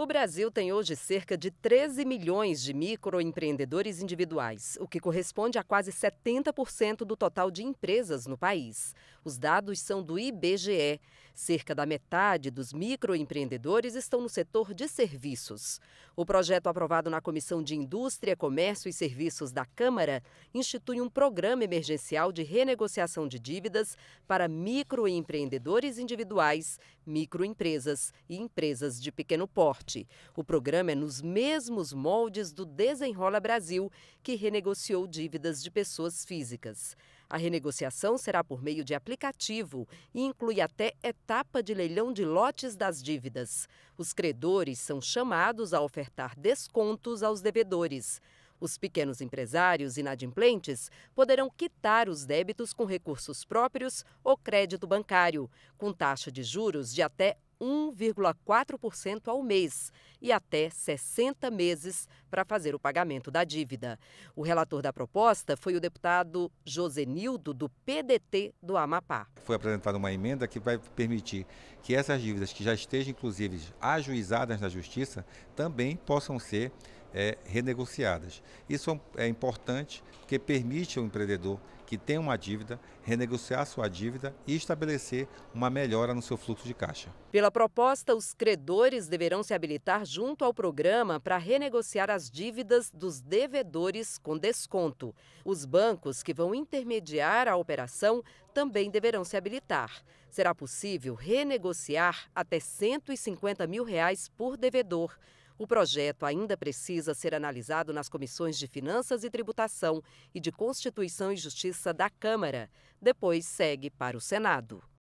O Brasil tem hoje cerca de 13 milhões de microempreendedores individuais, o que corresponde a quase 70% do total de empresas no país. Os dados são do IBGE. Cerca da metade dos microempreendedores estão no setor de serviços. O projeto aprovado na Comissão de Indústria, Comércio e Serviços da Câmara institui um programa emergencial de renegociação de dívidas para microempreendedores individuais, microempresas e empresas de pequeno porte. Norte. O programa é nos mesmos moldes do Desenrola Brasil, que renegociou dívidas de pessoas físicas. A renegociação será por meio de aplicativo e inclui até etapa de leilão de lotes das dívidas. Os credores são chamados a ofertar descontos aos devedores. Os pequenos empresários inadimplentes poderão quitar os débitos com recursos próprios ou crédito bancário, com taxa de juros de até 1,4% ao mês e até 60 meses para fazer o pagamento da dívida. O relator da proposta foi o deputado Josenildo, do PDT do Amapá. Foi apresentada uma emenda que vai permitir que essas dívidas, que já estejam inclusive ajuizadas na Justiça, também possam ser é, renegociadas. Isso é, é importante porque permite ao empreendedor que tem uma dívida, renegociar sua dívida e estabelecer uma melhora no seu fluxo de caixa. Pela proposta, os credores deverão se habilitar junto ao programa para renegociar as dívidas dos devedores com desconto. Os bancos que vão intermediar a operação também deverão se habilitar. Será possível renegociar até 150 mil reais por devedor. O projeto ainda precisa ser analisado nas comissões de Finanças e Tributação e de Constituição e Justiça da Câmara. Depois segue para o Senado.